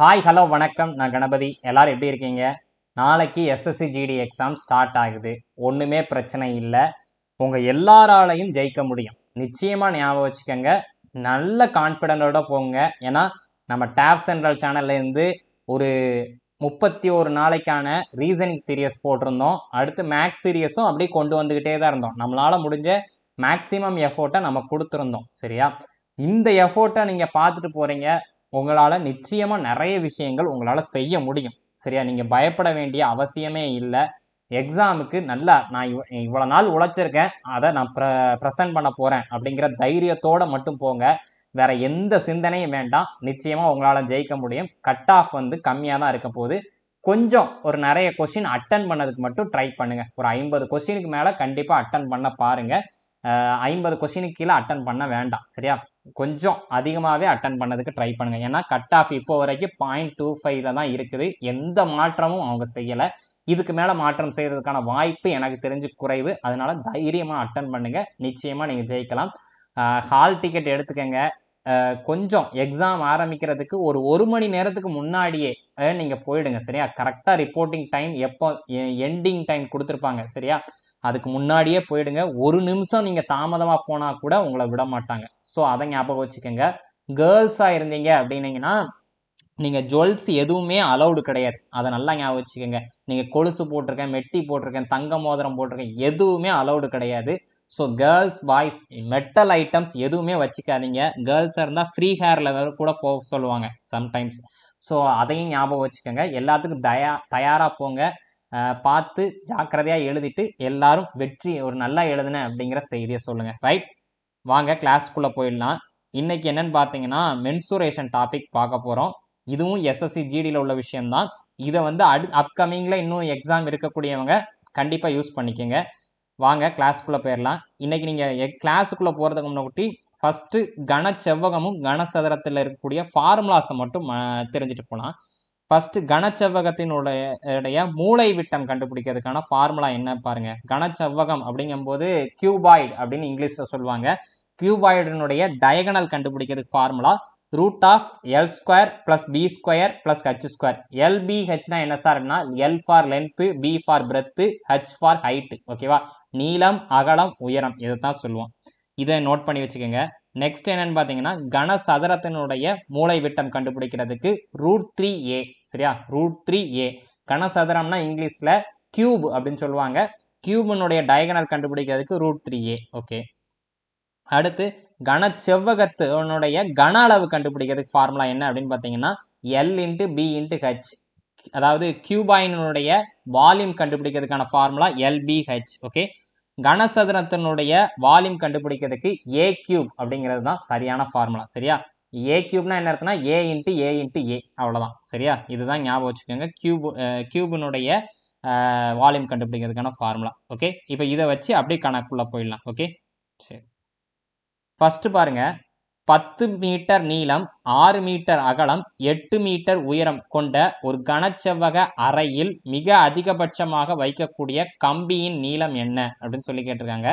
hi hello வணக்கம் நான் கணபதி எல்லோரும் எப்படி இருக்கீங்க நாளைக்கு எஸ்எஸ்சி ஜிடி எக்ஸாம் ஸ்டார்ட் ஆகுது ஒன்றுமே பிரச்சனை இல்லை உங்கள் எல்லாராலையும் ஜெயிக்க முடியும் நிச்சயமாக ஞாபகம் வச்சுக்கோங்க நல்ல கான்ஃபிடென்ட்டோட போங்க ஏன்னா நம்ம டேப் சென்ட்ரல் சேனல்லேருந்து ஒரு முப்பத்தி ஒரு நாளைக்கான ரீசனிங் சீரியஸ் போட்டிருந்தோம் அடுத்து மேக்ஸ் சீரியஸும் அப்படியே கொண்டு வந்துக்கிட்டே தான் இருந்தோம் நம்மளால் முடிஞ்ச மேக்ஸிமம் எஃபோர்ட்டை நம்ம கொடுத்துருந்தோம் சரியா இந்த எஃபோர்ட்டை நீங்கள் பார்த்துட்டு போகிறீங்க உங்களால் நிச்சயமாக நிறைய விஷயங்கள் உங்களால் செய்ய முடியும் சரியா நீங்கள் பயப்பட வேண்டிய அவசியமே இல்லை எக்ஸாமுக்கு நல்லா நான் இவ் இவ்வளோ நாள் உழைச்சிருக்கேன் அதை நான் ப்ர ப்ரெசன்ட் பண்ண போகிறேன் அப்படிங்கிற தைரியத்தோடு மட்டும் போங்க வேற எந்த சிந்தனையும் வேண்டாம் நிச்சயமாக உங்களால் ஜெயிக்க முடியும் கட் ஆஃப் வந்து கம்மியாக தான் இருக்க போகுது கொஞ்சம் ஒரு நிறைய கொஷின் அட்டன் பண்ணதுக்கு மட்டும் ட்ரை பண்ணுங்கள் ஒரு ஐம்பது கொஷினுக்கு மேலே கண்டிப்பாக அட்டன் பண்ண பாருங்கள் ஐம்பது கொஷினுக்கு கீழே அட்டன் பண்ண வேண்டாம் சரியா கொஞ்சம் அதிகமாகவே அட்டன் பண்ணதுக்கு ட்ரை பண்ணுங்கள் ஏன்னா கட் ஆஃப் இப்போ வரைக்கும் பாயிண்ட் டூ ஃபைவ்ல தான் இருக்குது எந்த மாற்றமும் அவங்க செய்யலை இதுக்கு மேலே மாற்றம் செய்கிறதுக்கான வாய்ப்பு எனக்கு தெரிஞ்சு குறைவு அதனால தைரியமாக அட்டன் பண்ணுங்கள் நிச்சயமாக நீங்கள் ஜெயிக்கலாம் ஹால் டிக்கெட் எடுத்துக்கங்க கொஞ்சம் எக்ஸாம் ஆரம்பிக்கிறதுக்கு ஒரு ஒரு மணி நேரத்துக்கு முன்னாடியே நீங்கள் போயிடுங்க சரியா கரெக்டாக ரிப்போர்ட்டிங் டைம் எப்போ எண்டிங் டைம் கொடுத்துருப்பாங்க சரியா அதுக்கு முன்னாடியே போயிடுங்க ஒரு நிமிஷம் நீங்கள் தாமதமாக போனால் கூட உங்களை விட மாட்டாங்க ஸோ அதை ஞாபகம் வச்சுக்கோங்க கேர்ள்ஸாக இருந்தீங்க அப்படின்னீங்கன்னா நீங்கள் ஜுவல்ஸ் எதுவுமே அலௌடு கிடையாது அதை நல்லா ஞாபகம் வச்சுக்கோங்க நீங்கள் கொலுசு போட்டிருக்கேன் மெட்டி போட்டிருக்கேன் தங்க மோதிரம் போட்டிருக்கேன் எதுவுமே அலௌடு கிடையாது so girls boys metal items எதுவுமே வச்சுக்காதீங்க கேர்ள்ஸாக இருந்தால் ஃப்ரீ ஹேரில் கூட போக சொல்லுவாங்க சம்டைம்ஸ் ஸோ அதையும் ஞாபகம் வச்சுக்கோங்க எல்லாத்துக்கும் தயா தயாராக போங்க பார்த்து ஜாக்கிரதையாக எழுதிட்டு எல்லாரும் வெற்றி ஒரு நல்லா எழுதுனேன் அப்படிங்கிற செய்தியை சொல்லுங்கள் ரைட் வாங்க கிளாஸ்க்குள்ளே போயிடலாம் இன்றைக்கி என்னென்னு பார்த்தீங்கன்னா மென்சுரேஷன் டாபிக் பார்க்க போகிறோம் இதுவும் எஸ்எஸ்சி ஜிடியில் உள்ள விஷயம்தான் இதை வந்து அடு அப்கமிங்கில் இன்னும் எக்ஸாம் இருக்கக்கூடியவங்க கண்டிப்பாக யூஸ் பண்ணிக்கோங்க வாங்க கிளாஸ்க்குள்ளே போயிடலாம் இன்றைக்கி நீங்கள் கிளாஸுக்குள்ளே போகிறதுக்கு முன்னாடி ஃபஸ்ட்டு கன செவ்வகமும் கன சதுரத்தில் இருக்கக்கூடிய ஃபார்முலாஸை மட்டும் தெரிஞ்சுட்டு போகலாம் ஃபஸ்ட்டு கனச்செவ்வகத்தினுடைய உடைய மூளை விட்டம் கண்டுபிடிக்கிறதுக்கான ஃபார்முலா என்ன பாருங்கள் கனச்செவ்வகம் அப்படிங்கும்போது கியூபாய்டு அப்படின்னு இங்கிலீஷில் சொல்லுவாங்க கியூபாய்டினுடைய டயகனல் கண்டுபிடிக்கிறதுக்கு formula root of L square plus B square plus H square எல்பிஹெச்னா என்ன சார் அப்படின்னா L for length B for breadth H for height ஓகேவா நீளம் அகலம் உயரம் இதை தான் சொல்லுவோம் இதை நோட் பண்ணி வச்சுக்கோங்க நெக்ஸ்ட் என்னன்னு பார்த்தீங்கன்னா கனசதுரத்தினுடைய மூளை விட்டம் கண்டுபிடிக்கிறதுக்கு ரூட் த்ரீ ஏ சரியா ரூட் த்ரீ ஏ கனசதுரம்னா இங்கிலீஷில் கியூப் அப்படின்னு சொல்லுவாங்க கியூபினுடைய டயகனல் கண்டுபிடிக்கிறதுக்கு ரூட் த்ரீ ஏ ஓகே அடுத்து கன செவ்வகத்தினுடைய கன அளவு கண்டுபிடிக்கிறதுக்கு ஃபார்முலா என்ன அப்படின்னு பார்த்தீங்கன்னா L into B into H அதாவது கியூபாயினுடைய வால்யூம் கண்டுபிடிக்கிறதுக்கான ஃபார்முலா எல்பிஹெச் ஓகே கனசதுரத்தினுடைய வால்யூம் கண்டுபிடிக்கிறதுக்கு ஏ கியூப் அப்படிங்கிறது தான் சரியான ஃபார்முலா சரியா ஏ கியூப்னா என்ன இருக்குன்னா ஏ இன்ட்டு ஏ இன்ட்டு ஏ அவ்வளோதான் சரியா இதுதான் ஞாபகம் வச்சுக்கோங்க க்யூப் கியூபினுடைய வால்யூம் கண்டுபிடிக்கிறதுக்கான ஃபார்முலா ஓகே இப்போ இதை வச்சு அப்படியே கணக்குள்ளே போயிடலாம் ஓகே சரி ஃபஸ்ட்டு பாருங்கள் பத்து மீட்டர் நீளம் ஆறு மீட்டர் அகலம் எட்டு மீட்டர் உயரம் கொண்ட ஒரு கனச்செவ்வக அறையில் மிக அதிகபட்சமாக வைக்கக்கூடிய கம்பியின் நீளம் என்ன அப்படின்னு சொல்லி கேட்டிருக்காங்க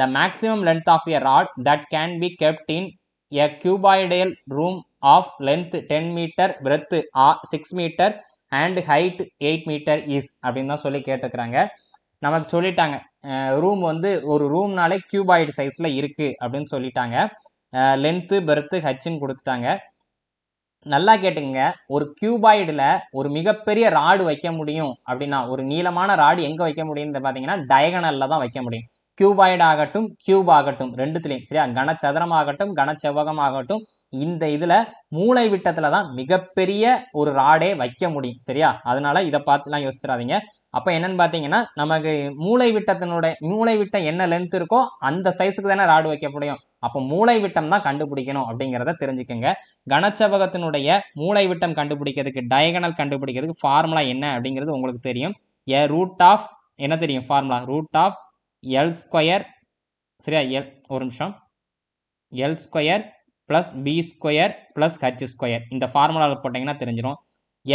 the maximum length of a rod that can be kept in a cuboidal room of length ten metre breadth ah six metre and height eight metre is அப்படின்னு தான் சொல்லி கேட்டிருக்கிறாங்க நமக்கு சொல்லிட்டாங்க ரூம் வந்து ஒரு ரூம்னாலே கியூபாய்டு சைஸில் இருக்குது அப்படின்னு சொல்லிட்டாங்க லென்த்து பெர்த்து ஹச்சுன்னு கொடுத்துட்டாங்க நல்லா கேட்டுங்க ஒரு கியூபாய்டில் ஒரு மிகப்பெரிய ராடு வைக்க முடியும் அப்படின்னா ஒரு நீளமான ராடு எங்கே வைக்க முடியும்னு பார்த்தீங்கன்னா டயகனலில் தான் வைக்க முடியும் கியூபாய்டு ஆகட்டும் கியூப் ஆகட்டும் ரெண்டுத்துலேயும் சரியா கனச்சதுரமாகட்டும் ஆகட்டும் ஆகட்டும் இந்த இதில் மூளை விட்டத்தில் தான் மிகப்பெரிய ஒரு ராடே வைக்க முடியும் சரியா அதனால இதை பார்த்துலாம் யோசிச்சிடாதீங்க அப்போ என்னன்னு பார்த்தீங்கன்னா நமக்கு மூளை விட்டத்தினுடைய மூளை விட்டம் என்ன லென்த் இருக்கோ அந்த சைஸுக்கு தானே ராடு வைக்க முடியும் அப்போ மூளை விட்டம் தான் கண்டுபிடிக்கணும் அப்படிங்கிறத தெரிஞ்சுக்கோங்க கனச்சவகத்தினுடைய மூளை விட்டம் கண்டுபிடிக்கிறதுக்கு டயகனல் கண்டுபிடிக்கிறதுக்கு ஃபார்முலா என்ன அப்படிங்கிறது உங்களுக்கு தெரியும் ஏ ரூட் ஆஃப் என்ன தெரியும் formula root of L square சரியா எல் ஒரு நிமிஷம் L square plus B square plus H square இந்த ஃபார்முலாவில் போட்டிங்கன்னா தெரிஞ்சிடும்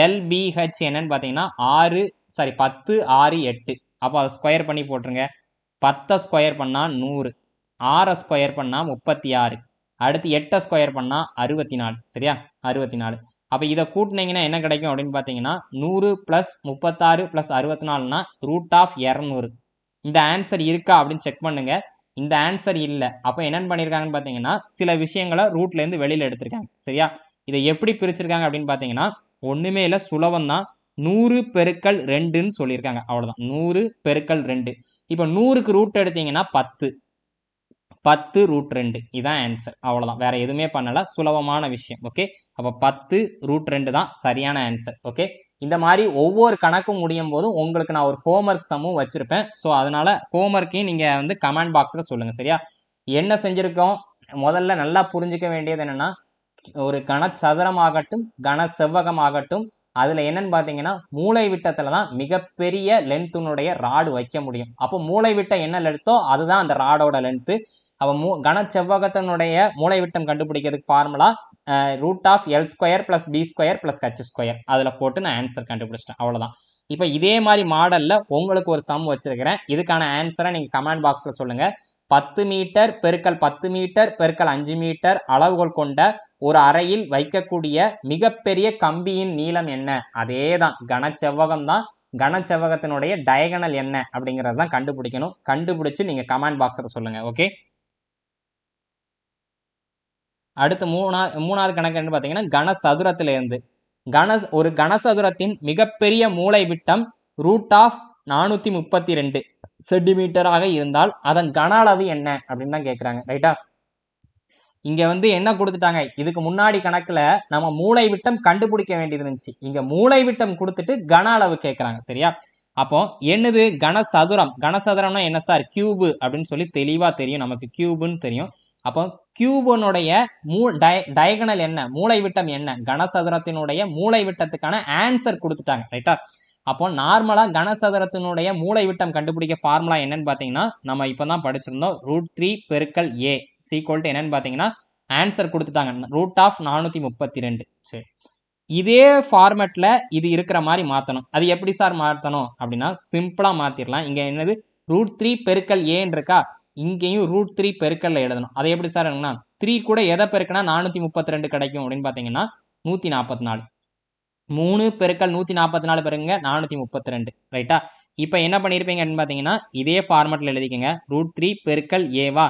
எல்பிஹெச் என்னன்னு பார்த்தீங்கன்னா ஆறு சாரி பத்து ஆறு எட்டு அப்போ அதை ஸ்கொயர் பண்ணி போட்டுருங்க பத்தை ஸ்கொயர் பண்ணால் நூறு ஆறை ஸ்கொயர் பண்ணால் முப்பத்தி ஆறு அடுத்து எட்டை ஸ்கொயர் பண்ணால் அறுபத்தி நாலு சரியா அறுபத்தி நாலு அப்போ இதை கூட்டினீங்கன்னா என்ன கிடைக்கும் அப்படின்னு பார்த்தீங்கன்னா நூறு ப்ளஸ் முப்பத்தாறு ப்ளஸ் அறுபத்தி நாலுனா ரூட் ஆஃப் இரநூறு இந்த ஆன்சர் இருக்கா அப்படின்னு செக் பண்ணுங்க இந்த ஆன்சர் இல்லை அப்போ என்னென்னு பண்ணியிருக்காங்கன்னு பார்த்தீங்கன்னா சில விஷயங்களை ரூட்லேருந்து வெளியில் எடுத்திருக்காங்க சரியா இதை எப்படி பிரிச்சிருக்காங்க அப்படின்னு பார்த்தீங்கன்னா ஒன்றுமே இல்லை சுலபம் தான் நூறு பெருக்கல் ரெண்டுன்னு சொல்லியிருக்காங்க அவ்வளோதான் நூறு பெருக்கல் ரெண்டு இப்போ நூறுக்கு ரூட் எடுத்தீங்கன்னா பத்து பத்து ரூட் ரெண்டு இதுதான் ஆன்சர் அவ்வளோதான் வேறு எதுவுமே பண்ணலை சுலபமான விஷயம் ஓகே அப்போ பத்து ரூட் ரெண்டு தான் சரியான ஆன்சர் ஓகே இந்த மாதிரி ஒவ்வொரு கணக்கும் முடியும் போதும் உங்களுக்கு நான் ஒரு ஹோம்ஒர்க் சமும் வச்சுருப்பேன் ஸோ அதனால் ஹோம்ஒர்க்கையும் நீங்கள் வந்து கமெண்ட் பாக்ஸில் சொல்லுங்கள் சரியா என்ன செஞ்சுருக்கோம் முதல்ல நல்லா புரிஞ்சிக்க வேண்டியது என்னென்னா ஒரு கனச்சதுரமாகட்டும் கன செவ்வகமாகட்டும் அதில் என்னன்னு பார்த்தீங்கன்னா மூளை விட்டத்தில் தான் மிகப்பெரிய லென்த்துனுடைய ராடு வைக்க முடியும் அப்போ மூளை விட்டம் என்ன லென்த்தோ அதுதான் அந்த ராடோட லென்த்து அப்போ மூ கன செவ்வகத்தினுடைய மூளைவிட்டம் கண்டுபிடிக்கிறதுக்கு formula root of L square plus B square plus H square அதில் போட்டு நான் ஆன்சர் கண்டுபிடிச்சிட்டேன் அவ்வளோதான் இப்போ இதே மாதிரி மாடலில் உங்களுக்கு ஒரு சம் வச்சிருக்கிறேன் இதுக்கான ஆன்சரை நீங்கள் கமெண்ட் பாக்ஸில் சொல்லுங்கள் பத்து மீட்டர் பெருக்கல் பத்து மீட்டர் பெருக்கல் அஞ்சு மீட்டர் அளவுகள் கொண்ட ஒரு அறையில் வைக்கக்கூடிய மிகப்பெரிய கம்பியின் நீளம் என்ன அதே தான் கன செவ்வகம் தான் கன செவ்வகத்தினுடைய டயகனல் என்ன அப்படிங்கிறது தான் கண்டுபிடிக்கணும் கண்டுபிடிச்சு நீங்கள் கமெண்ட் பாக்ஸில் சொல்லுங்கள் ஓகே அடுத்து மூணா மூணாவது கணக்கு என்ன பார்த்தீங்கன்னா கனசதுரத்திலிருந்து கன ஒரு கனசதுரத்தின் மிகப்பெரிய மூளை விட்டம் ரூட் ஆஃப் நானூற்றி முப்பத்தி ரெண்டு சென்டிமீட்டராக இருந்தால் அதன் கன அளவு என்ன அப்படின்னு தான் கேட்குறாங்க ரைட்டா இங்கே வந்து என்ன கொடுத்துட்டாங்க இதுக்கு முன்னாடி கணக்கில் நம்ம மூளை விட்டம் கண்டுபிடிக்க வேண்டியது இருந்துச்சு இங்கே மூளை விட்டம் கொடுத்துட்டு கன அளவு கேட்குறாங்க சரியா அப்போ என்னது கனசதுரம் கனசதுரம்னா என்ன சார் கியூபு அப்படின்னு சொல்லி தெளிவாக தெரியும் நமக்கு கியூபுன்னு தெரியும் அப்போ கியூபனுடைய மூ டயகனல் என்ன மூளை என்ன கனசதுரத்தினுடைய மூளை ஆன்சர் கொடுத்துட்டாங்க ரைட்டா அப்போ நார்மலாக கனசதுரத்தினுடைய மூளைவிட்டம் கண்டுபிடிக்க ஃபார்முலா என்னன்னு பார்த்தீங்கன்னா நம்ம இப்போ தான் படிச்சிருந்தோம் ரூட் த்ரீ பெருக்கல் ஏ சீக்வல் டு என்னன்னு பார்த்தீங்கன்னா ஆன்சர் கொடுத்துட்டாங்க ரூட் ஆஃப் நானூற்றி முப்பத்தி ரெண்டு சரி இதே ஃபார்மேட்டில் இது இருக்கிற மாதிரி மாற்றணும் அது எப்படி சார் மாற்றணும் அப்படின்னா சிம்பிளாக மாற்றிடலாம் இங்கே என்னது ரூட் த்ரீ பெருக்கல் ஏன் இருக்கா இங்கேயும் ரூட் த்ரீ பெருக்கல்ல எழுதணும் அதை எப்படி சார் என்னன்னா த்ரீ கூட எதை பெருக்கினா நானூற்றி முப்பத்தி ரெண்டு கிடைக்கும் அப்படின்னு பார்த்தீங்கன்னா நூற்றி நாற்பத்தி நாலு மூணு பெருக்கல் நூற்றி நாற்பத்தி நாலு பெருங்க நானூற்றி முப்பத்தி ரெண்டு ரைட்டா இப்போ என்ன பண்ணியிருப்பீங்கன்னு அப்படின்னு பார்த்தீங்கன்னா இதே ஃபார்மெட்டில் எழுதிக்கங்க ரூட் த்ரீ பெருக்கல் ஏவா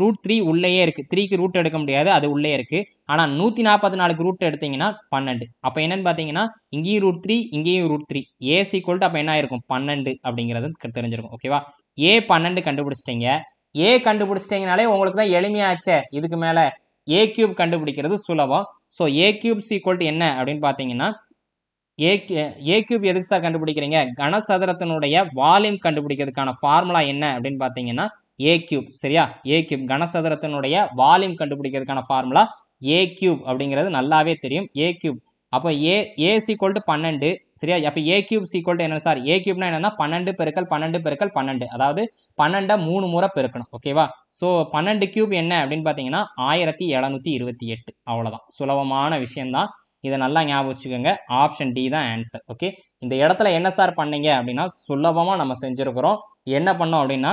ரூட் த்ரீ உள்ளேயே இருக்குது த்ரீக்கு ரூட் எடுக்க முடியாது அது உள்ளே இருக்குது ஆனால் நூற்றி நாற்பத்தி நாலுக்கு ரூட் எடுத்தீங்கன்னா பன்னெண்டு அப்போ என்னென்னு பார்த்தீங்கன்னா இங்கேயும் ரூட் த்ரீ இங்கேயும் ரூட் த்ரீ ஏசி கோல்ட் அப்போ என்ன ஆயிருக்கும் பன்னெண்டு அப்படிங்கிறது தெரிஞ்சிருக்கும் ஓகேவா ஏ பன்னெண்டு கண்டுபிடிச்சிட்டிங்க ஏ கண்டுபிடிச்சிட்டிங்கனாலே உங்களுக்கு தான் எளிமையாச்சே இதுக்கு மேலே ஏ கியூப் கண்டுபிடிக்கிறது சுலபம் ஸோ ஏ கியூப் சீக்வல் என்ன அப்படின்னு பார்த்தீங்கன்னா ஏ ஏ கியூப் எதுக்கு சார் கண்டுபிடிக்கிறீங்க கனசதுரத்தினுடைய வால்யூம் கண்டுபிடிக்கிறதுக்கான ஃபார்முலா என்ன அப்படின்னு பார்த்தீங்கன்னா ஏ கியூப் சரியா ஏ கியூப் கனசதுரத்தினுடைய வால்யூம் கண்டுபிடிக்கிறதுக்கான ஃபார்முலா ஏ கியூப் அப்படிங்கிறது நல்லாவே தெரியும் ஏ கியூப் அப்போ ஏ ஏ சீக்வல் டு பன்னெண்டு சரியா அப்போ ஏ கியூப் சீக்வல் டு என்ன சார் ஏ கியூப்னா என்னன்னா பன்னெண்டு பெருக்கல் பன்னெண்டு பெருக்கல் பன்னெண்டு அதாவது பன்னெண்டை மூணு முறை பெருக்கணும் ஓகேவா ஸோ பன்னெண்டு கியூப் என்ன அப்படின்னு பார்த்தீங்கன்னா ஆயிரத்தி எழுநூற்றி இருபத்தி எட்டு அவ்வளோதான் சுலபமான விஷயந்தான் இதை நல்லா ஞாபகம் வச்சுக்கோங்க ஆப்ஷன் டி தான் ஆன்சர் ஓகே இந்த இடத்துல என்ன சார் பண்ணீங்க அப்படின்னா சுலபமாக நம்ம செஞ்சுருக்கிறோம் என்ன பண்ணோம் அப்படின்னா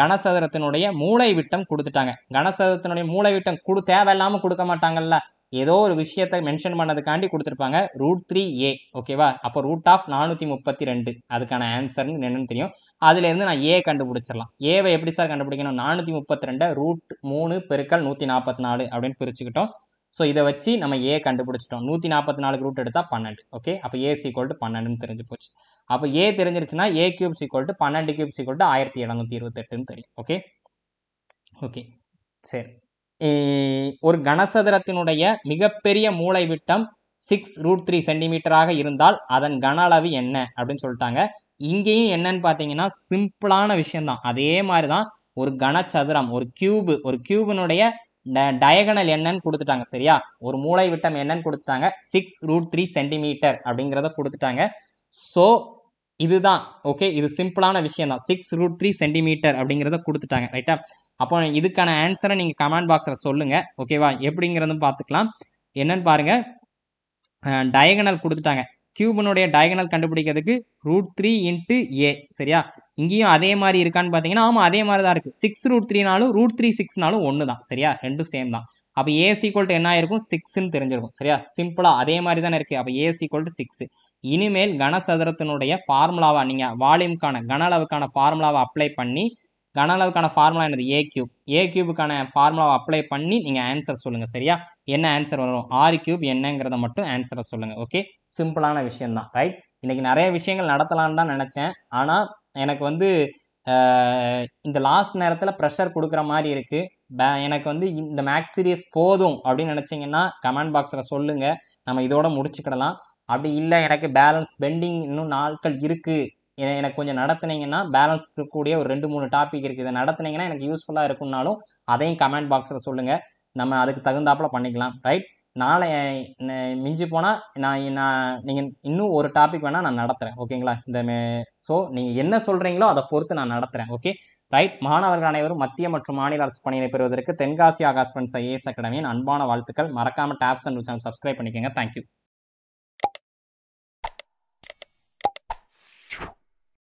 கனசதுரத்தினுடைய மூளை விட்டம் கொடுத்துட்டாங்க கனசதுரத்தினுடைய மூளை விட்டம் கொடு தேவையில்லாமல் கொடுக்க மாட்டாங்கல்ல ஏதோ ஒரு விஷயத்தை மென்ஷன் பண்ணதுக்காண்டி கொடுத்துருப்பாங்க ரூட் த்ரீ ஏ ஓகேவா அப்போ ரூட் ஆஃப் நானூற்றி முப்பத்தி ரெண்டு அதுக்கான ஆன்சர்னு என்னென்னு தெரியும் அதுலேருந்து நான் ஏ கண்டுபிடிச்சிடலாம் ஏவை எப்படி சார் கண்டுபிடிக்கணும் நானூற்றி முப்பத்தி ரெண்டை ரூட் மூணு பெருக்கல் நூற்றி நாற்பத்தி நாலு அப்படின்னு பிரிச்சுக்கிட்டோம் ஸோ இதை வச்சு நம்ம ஏ கண்டுபிடிச்சிட்டோம் நூற்றி நாற்பத்தி நாலு ரூட் எடுத்தால் பன்னெண்டு ஓகே அப்போ ஏ சீக்வல் டு பன்னெண்டுன்னு தெரிஞ்சு போச்சு அப்போ ஏ தெரிஞ்சிருச்சுன்னா ஏ கியூப் சீக்வல் டு பன்னெண்டு கியூப் சீக்வல் டு ஆயிரத்தி எழுநூற்றி இருபத்தெட்டுன்னு தெரியும் ஓகே ஓகே சரி ஒரு கனசதுரத்தினுடைய மிகப்பெரிய மூளை விட்டம் சிக்ஸ் ரூட் த்ரீ சென்டிமீட்டராக இருந்தால் அதன் கன அளவு என்ன அப்படின்னு சொல்லிட்டாங்க இங்கேயும் என்னன்னு பார்த்தீங்கன்னா சிம்பிளான விஷயம்தான் அதே மாதிரி தான் ஒரு கனச்சதுரம் ஒரு கியூபு ஒரு கியூபினுடைய டயகனல் என்னன்னு கொடுத்துட்டாங்க சரியா ஒரு மூளை விட்டம் என்னன்னு கொடுத்துட்டாங்க சிக்ஸ் ரூட் த்ரீ சென்டிமீட்டர் அப்படிங்கிறத கொடுத்துட்டாங்க ஸோ இதுதான் ஓகே இது சிம்பிளான விஷயம் தான் சிக்ஸ் ரூட் த்ரீ சென்டிமீட்டர் அப்படிங்கிறத கொடுத்துட்டாங்க ரைட்டா அப்போ இதுக்கான ஆன்சரை நீங்கள் கமெண்ட் பாக்ஸில் சொல்லுங்கள் ஓகேவா எப்படிங்கிறதும் பார்த்துக்கலாம் என்னென்னு பாருங்கள் டயகனல் கொடுத்துட்டாங்க கியூபினுடைய டயகனல் கண்டுபிடிக்கிறதுக்கு ரூட் த்ரீ இன்ட்டு ஏ சரியா இங்கேயும் அதே மாதிரி இருக்கான்னு பார்த்தீங்கன்னா ஆமாம் அதே மாதிரி தான் இருக்குது சிக்ஸ் ரூட் த்ரீனாலும் ரூட் த்ரீ சிக்ஸ்னாலும் ஒன்று தான் சரியா ரெண்டும் சேம் தான் அப்போ ஏ சீக்வல் டு என்ன ஆயிருக்கும் சிக்ஸ்ன்னு தெரிஞ்சிருக்கும் சரியா சிம்பிளாக அதே மாதிரி தானே இருக்குது அப்போ ஏ சீக்வல் டு சிக்ஸ் இனிமேல் கனசதுரத்தினுடைய ஃபார்முலாவாக நீங்கள் வால்யூம்க்கான கன அளவுக்கான ஃபார்முலாவை அப்ளை பண்ணி கன அளவுக்கான ஃபார்முலா என்னது ஏ கியூப் ஏ கியூபுக்கான ஃபார்முலாவை அப்ளை பண்ணி நீங்கள் ஆன்சர் சொல்லுங்கள் சரியா என்ன ஆன்சர் வரும் ஆர் கியூப் என்னங்கிறத மட்டும் ஆன்சரை சொல்லுங்கள் ஓகே சிம்பிளான விஷயம்தான் ரைட் இன்றைக்கி நிறைய விஷயங்கள் நடத்தலான்னு தான் நினச்சேன் ஆனால் எனக்கு வந்து இந்த லாஸ்ட் நேரத்தில் ப்ரெஷர் கொடுக்குற மாதிரி இருக்குது எனக்கு வந்து இந்த மேக்ஸ் சீரியஸ் போதும் அப்படின்னு நினச்சிங்கன்னா கமெண்ட் பாக்ஸில் சொல்லுங்கள் நம்ம இதோட முடிச்சுக்கிடலாம் அப்படி இல்லை எனக்கு பேலன்ஸ் பெண்டிங் இன்னும் நாட்கள் இருக்குது எனக்கு கொஞ்சம் நடத்துனீங்கன்னா பேலன்ஸ் இருக்கக்கூடிய ஒரு ரெண்டு மூணு டாபிக் இருக்குது இதை நடத்துனீங்கன்னா எனக்கு யூஸ்ஃபுல்லாக இருக்குன்னாலும் அதையும் கமெண்ட் பாக்ஸில் சொல்லுங்கள் நம்ம அதுக்கு தகுந்தாப்பில் பண்ணிக்கலாம் ரைட் நாளை மிஞ்சி போனால் நான் நான் நீங்கள் இன்னும் ஒரு டாபிக் வேணால் நான் நடத்துகிறேன் ஓகேங்களா இந்த மே ஸோ நீங்கள் என்ன சொல்கிறீங்களோ அதை பொறுத்து நான் நடத்துகிறேன் ஓகே ரைட் மாணவர்கள் அனைவரும் மத்திய மற்றும் மாநில அரசு பணியை பெறுவதற்கு தென்காசி ஆகாஷ் ஃப்ரெண்ட்ஸ் ஐஏஎஸ் அகாடமியின் அன்பான வாழ்த்துக்கள் மறக்காமல் டேப்ஸ் அண்ட் சேனல் சப்ஸ்கிரைப் பண்ணிக்கோங்க தேங்க்யூ